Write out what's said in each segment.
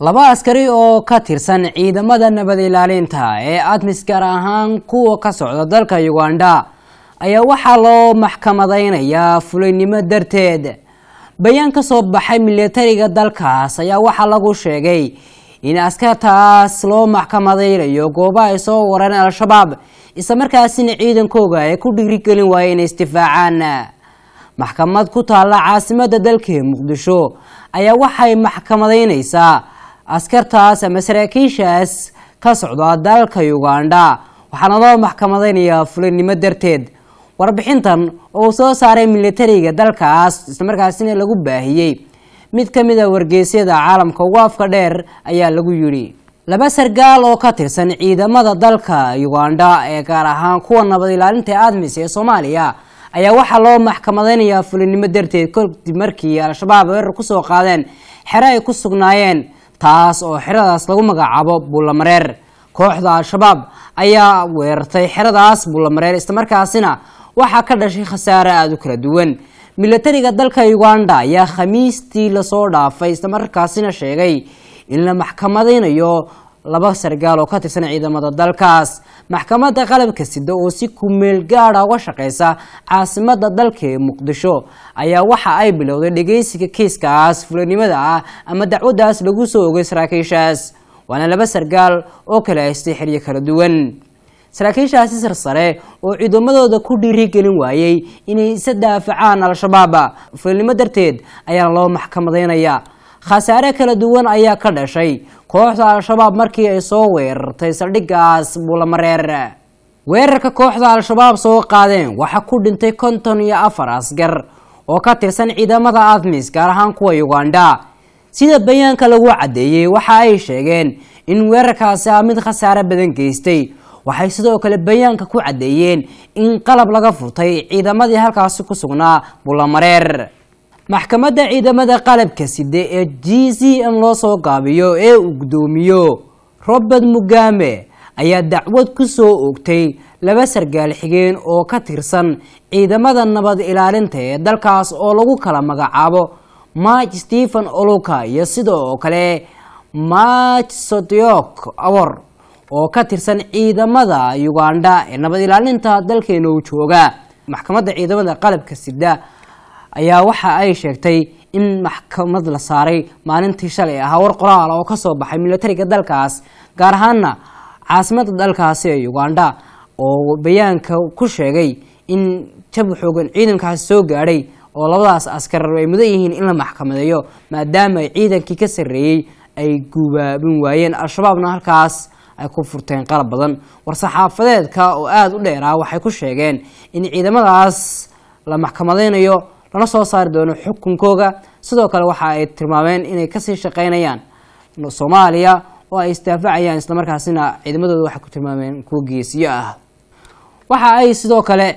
laba askari oo ka tirsan ciidamada nabad ilaalinta ee admis gaar ahaan kuwa ka socda dalka uganda ayaa waxaa loo maxkamadeynayaa fulaynimo darteed bayaan ka soo baxay milatariga dalkaas ayaa waxaa lagu sheegay in askartaas loo maxkamadeynayo goobaha ay soo wareen al-shabaab islamarkaasina ciidankooga ay ku dhiirigelin waayay inay isdifaacaan maxkamad ku taalla caasimada dalkii muqdisho ayaa waxay maxkamadeynaysaa askartaas ama saraakiishaas ka socda dalka uganda waxaana loo maxkamadaynayaa fulinnimo darteed warbixintan oo uu soo saaray militariga dalkaas islamarkaasina lagu baahiyey mid ka mid a ah wargeysyada caalamka ugu afka dheer ayaa lagu yidhi laba sargaal oo ka tirsan ciidamada dalka uganda ee gaar ahaan kuwa nabad ilaalinta ee admis ee soomaaliya ayaa waxaa loo maxkamadeynayaa fulinimo darteed kadib markii al-shabaab weerar kusoo qaadeen xere ay ku sugnaayeen taas oo xeradaas lagu magacaabo buulamareer kooxda al-shabaab ayaa weerartay xeradaas buulamareer islamarkaasina waxaa ka dhashay khasaare aada u kala duwan milatariga dalka uganda ayaa khamiistii lasoo dhaafay islamarkaasina sheegay in la maxkamadaynayo laba sargaal oo ka tirsan ciidamada dalkaas maxkamadda qalabka sida oo si kumeel gaada ah uga shaqeysa caasimadda dalka ee muqdisho ayaa waxa ay bilowday dhegeysiga kiiskaas fulanimada ah ama dacwaddaas lagu soo ogay saraakiishaas waana laba sargaal oo kala haystay xeryo kala duwan saraakiishaasi sarsare oo ciidamadooda ku dhiirigelin waayey inay isa daafacaan al-shabaaba fulanimo darteed ayaana loo maxkamadaynayaa khasaare kala duwan ayaa ka dhashay kooxda al-shabaab markii ay soo weerartay saldhiggaas bulamareer weerarka kooxda al-shabaab soo qaadeen waxaa ku dhintay konton iyo afar asgar oo ka tirsan ciidamada admis gaar ahaan kuwa uganda sida bayaanka lagu caddeeyey waxa ay sheegeen in weerarkaasi ah mid khasaare badan geystay waxay sidoo kale bayaanka ku caddeeyeen in qalab laga furtay ciidamadii halkaasi ku sugnaa bulamareer maxkamadda ciidamada qalabka side ee g c m loo soo gaabiyo ee uu guddoomiyo robert mugame ayaa dacwad ku soo oogtay laba sargaal xigeen oo ka tirsan ciidamada nabad ilaalinta ee dalkaas oo lagu kala magacaabo march stephen oluka iyo sidoo kale march sotiok awor oo ka tirsan ciidamada uganda ee nabad ilaalinta dalkeena u jooga maxkamadda ciidamada qalabka sida ayaa waxa ay sheegtay in maxkamad la saaray maalintii shalay ahaa war qoraal oo kasoo baxay milatariga dalkaas gaar ahaana caasimada dalkaasi ee uganda oo bayaanka ku sheegay in jab xoogan ciidankaasi soo gaadhay oo labadaas askar ay mudan yihiin in la maxkamadeeyo maadaama ciidankii ka sarreeyey ay gubaabin waayeen al-shabaabna halkaas ay ku furteen qalab badan war-saxaafadeedka oo aada u dheeraa waxay ku sheegeen in ciidamadaas la maxkamadeynayo lana soo saari doono xukunkooga sidoo kale waxa ay tilmaameen inay kasii shaqaynayaan soomaaliya oo ay isdaafacayaan islamarkaasina ciidamadooda waxay ku tilmaameen kuwa geesiyo ah waxa ay sidoo kale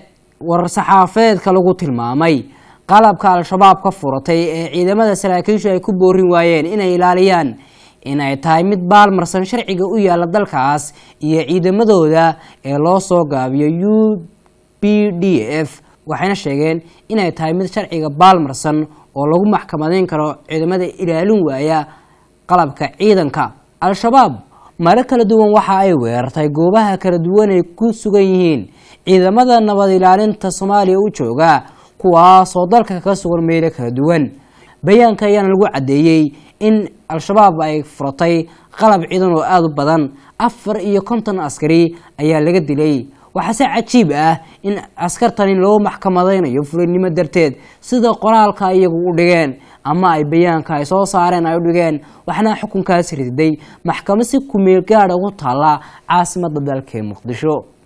warar saxaafeedka lagu tilmaamay qalabka al-shabaab ka furatay ee ciidamada saraakiishu ay ku boorin waayeen inay ilaaliyaan inay tahay mid baalmarsan sharciga u yaalla dalkaas iyo ciidamadooda ee loo soo gaabiyo u b d f waxayna sheegeen inay tahay mid sharciga baalmarsan oo lagu maxkamadayn karo ciidamada ilaalin waaya qalabka ciidanka al-shabaab mare kala duwan waxa ay weerartay goobaha kala duwan ay ku sugan yihiin ciidamada nabad ilaalinta soomaaliya u jooga kuwaasoo dalka ka sugan meelo kala duwan bayaanka ayaana lagu caddeeyey in al-shabaab ay furatay qalab ciidan oo aada u badan afar iyo konton askari ayaa laga dilay waxaa se cajiib ah in askartani loo maxkamadaynayo fulinimo darteed sida qoraalka iyagu u dhigeen ama ay bayaanka ay soo saareen ay u dhigeen waxna xukunkaas riday maxkamad si kumeel gaada ugu taalla caasimadda dalkee muqdisho